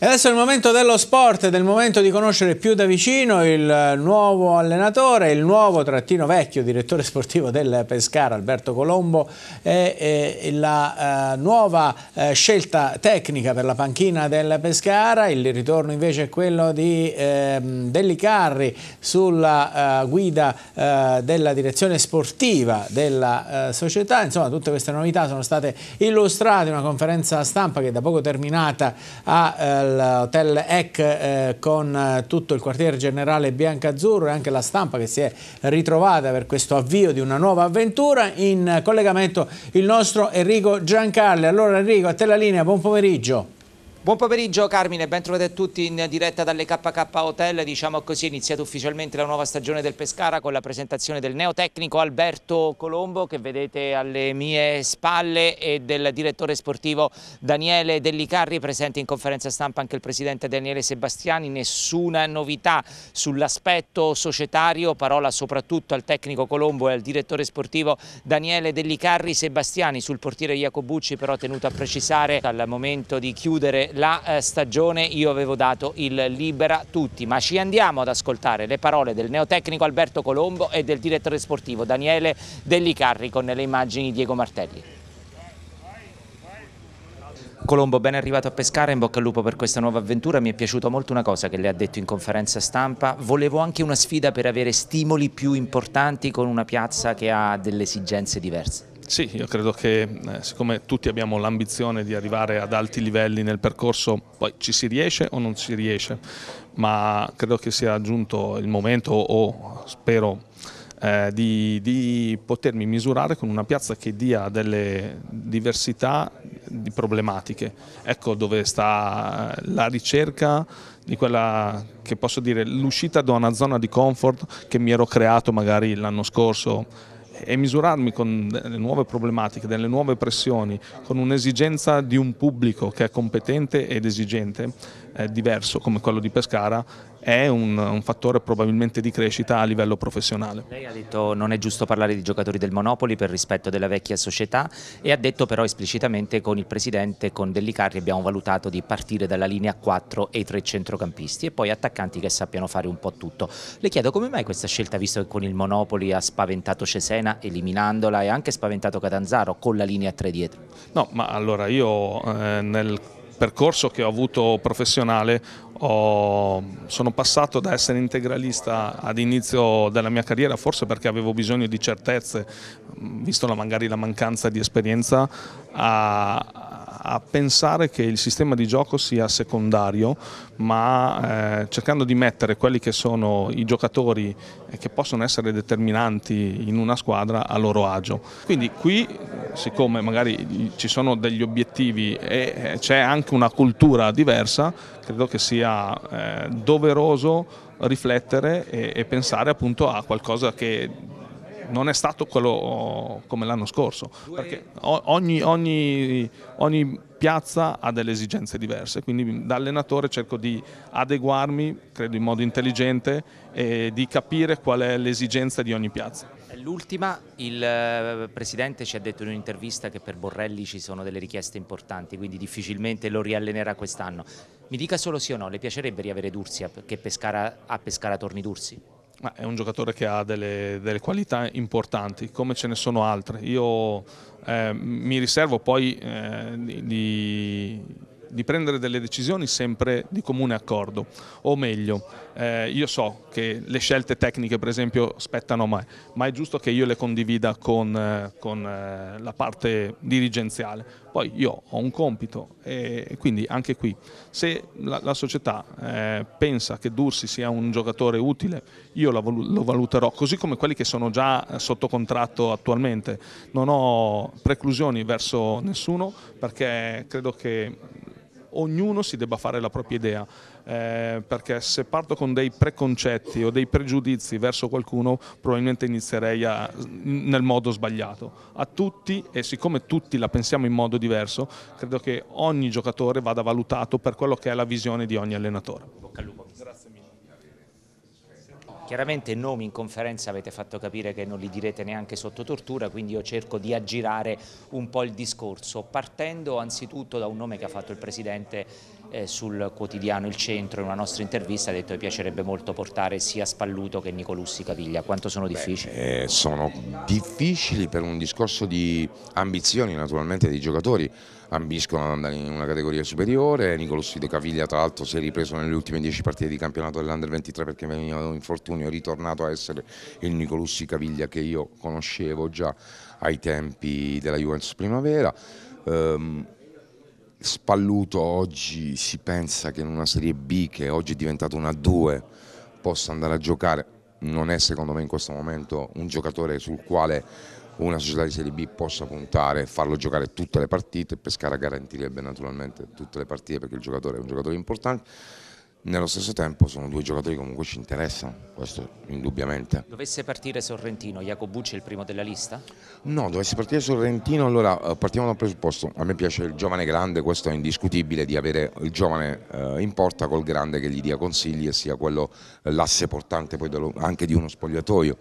E adesso è il momento dello sport, ed è il momento di conoscere più da vicino il nuovo allenatore, il nuovo trattino vecchio direttore sportivo del Pescara, Alberto Colombo, e, e la eh, nuova eh, scelta tecnica per la panchina del Pescara. Il ritorno invece è quello di ehm, eh, Dellicarri sulla guida eh, della direzione sportiva della eh, società. Insomma, tutte queste novità sono state illustrate in una conferenza stampa che da poco terminata a eh, all'hotel EC eh, con eh, tutto il quartier generale Biancazzurro e anche la stampa che si è ritrovata per questo avvio di una nuova avventura. In collegamento il nostro Enrico Giancarli. Allora Enrico, a te la linea, buon pomeriggio. Buon pomeriggio Carmine, ben trovati a tutti in diretta dalle KK Hotel, diciamo così è iniziata ufficialmente la nuova stagione del Pescara con la presentazione del neotecnico Alberto Colombo che vedete alle mie spalle e del direttore sportivo Daniele Dellicarri, presente in conferenza stampa anche il presidente Daniele Sebastiani, nessuna novità sull'aspetto societario, parola soprattutto al tecnico Colombo e al direttore sportivo Daniele Dellicarri Sebastiani, sul portiere Iacobucci però tenuto a precisare al momento di chiudere la eh, stagione io avevo dato il libera tutti, ma ci andiamo ad ascoltare le parole del neotecnico Alberto Colombo e del direttore sportivo Daniele Dellicarri con le immagini Diego Martelli. Colombo, ben arrivato a pescare, in bocca al lupo per questa nuova avventura. Mi è piaciuta molto una cosa che le ha detto in conferenza stampa. Volevo anche una sfida per avere stimoli più importanti con una piazza che ha delle esigenze diverse. Sì, io credo che eh, siccome tutti abbiamo l'ambizione di arrivare ad alti livelli nel percorso, poi ci si riesce o non si riesce, ma credo che sia giunto il momento o spero eh, di, di, potermi misurare con una piazza che dia delle diversità di problematiche. Ecco dove sta eh, la ricerca di quella che posso dire l'uscita da una zona di comfort che mi ero creato magari l'anno scorso e misurarmi con le nuove problematiche, delle nuove pressioni, con un'esigenza di un pubblico che è competente ed esigente, eh, diverso come quello di Pescara, è un, un, fattore probabilmente di crescita a livello professionale. Lei ha detto che non è giusto parlare di giocatori del Monopoli per rispetto della vecchia società e ha detto però esplicitamente con il presidente, con Dellicarri abbiamo valutato di partire dalla linea 4 e i tre centrocampisti e poi attaccanti che sappiano fare un po' tutto. Le chiedo come mai questa scelta visto che con il Monopoli ha spaventato Cesena eliminandola e anche spaventato Catanzaro con la linea 3 dietro? No ma allora io eh, nel percorso che ho avuto professionale ho, sono passato da essere integralista ad inizio della mia carriera forse perché avevo bisogno di certezze, visto la, magari la mancanza di esperienza, a, a pensare che il sistema di gioco sia secondario, ma eh, cercando di mettere quelli che sono i giocatori eh, che possono essere determinanti in una squadra a loro agio. Quindi qui, siccome magari ci sono degli obiettivi e eh, c'è anche una cultura diversa, credo che sia eh, doveroso riflettere e, e pensare appunto a qualcosa che non è stato quello oh, come l'anno scorso, perché ogni, ogni, ogni piazza ha delle esigenze diverse, quindi da allenatore cerco di adeguarmi, credo in modo intelligente, e di capire qual è l'esigenza di ogni piazza. L'ultima, il eh, Presidente ci ha detto in un'intervista che per Borrelli ci sono delle richieste importanti, quindi difficilmente lo riallenerà quest'anno. Mi dica solo sì o no, le piacerebbe riavere Dursi a Pescara, a Pescara Torni Dursi? Ma è un giocatore che ha delle, delle, qualità importanti, come ce ne sono altre. Io eh, mi riservo poi eh, di, di prendere delle decisioni sempre di comune accordo, o meglio, eh, io so che le scelte tecniche per esempio spettano a me, ma è giusto che io le condivida con, eh, con eh, la parte dirigenziale. Poi io ho un compito e quindi anche qui, se la, la società eh, pensa che Dursi sia un giocatore utile, io lo, lo valuterò, così come quelli che sono già eh, sotto contratto attualmente. Non ho preclusioni verso nessuno perché credo che ognuno si debba fare la propria idea, eh, perché se parto con dei preconcetti o dei pregiudizi verso qualcuno probabilmente inizierei a, nel modo sbagliato. A tutti, e siccome tutti la pensiamo in modo diverso, credo che ogni giocatore vada valutato per quello che è la visione di ogni allenatore. Chiaramente nomi in conferenza avete fatto capire che non li direte neanche sotto tortura, quindi io cerco di aggirare un po' il discorso, partendo anzitutto da un nome che ha fatto il Presidente eh, sul quotidiano Il Centro in una nostra intervista ha detto che piacerebbe molto portare sia Spalluto che Nicolussi Caviglia, quanto sono difficili? Beh, eh, sono difficili per un discorso di ambizioni naturalmente dei giocatori, ambiscono ad andare in una categoria superiore, Nicolussi De Caviglia tra l'altro si è ripreso nelle ultime 10 partite di campionato dell'Under 23 perché veniva da un infortunio, è ritornato a essere il Nicolussi Caviglia che io conoscevo già ai tempi della Juventus Primavera. Um, Spalluto oggi si pensa che in una Serie B che oggi è diventata una 2 possa andare a giocare, non è secondo me in questo momento un giocatore sul quale una società di Serie B possa puntare, farlo giocare tutte le partite, pescare garantirebbe naturalmente tutte le partite perché il giocatore è un giocatore importante nello stesso tempo sono due giocatori che comunque ci interessano, questo indubbiamente. Dovesse partire Sorrentino, Jacobucci è il primo della lista? No, dovesse partire Sorrentino, allora eh, partiamo dal presupposto, a me piace il giovane grande, questo è indiscutibile, di avere il giovane eh, in porta col grande che gli dia consigli e sia quello eh, l'asse portante poi dello, anche di uno spogliatoio.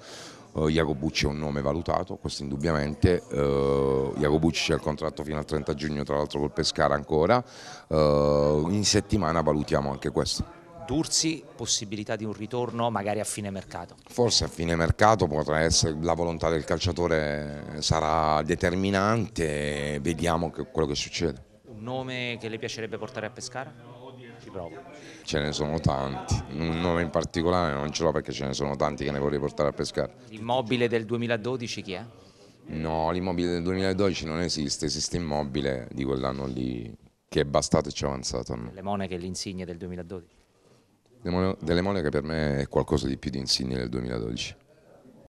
Uh, eh, Jacobucci è un nome valutato, questo indubbiamente. Uh, Jacobucci c'è il contratto fino al 30 giugno, tra l'altro col Pescara ancora. Uh, in settimana valutiamo anche questo. Dursi, possibilità di un ritorno magari a fine mercato? Forse a fine mercato potrà essere, la volontà del calciatore sarà determinante, vediamo che, quello che succede. Un nome che le piacerebbe portare a Pescara? Ci provo. Ce ne sono tanti, un nome in particolare non ce l'ho perché ce ne sono tanti che ne vorrei portare a Pescara. L'immobile del 2012 chi è? No, l'immobile del 2012 non esiste, esiste immobile di quell'anno lì che è bastato e ci è avanzato. Le monache e le insigne del 2012? Delle Monache per me è qualcosa di più di Insigne del 2012.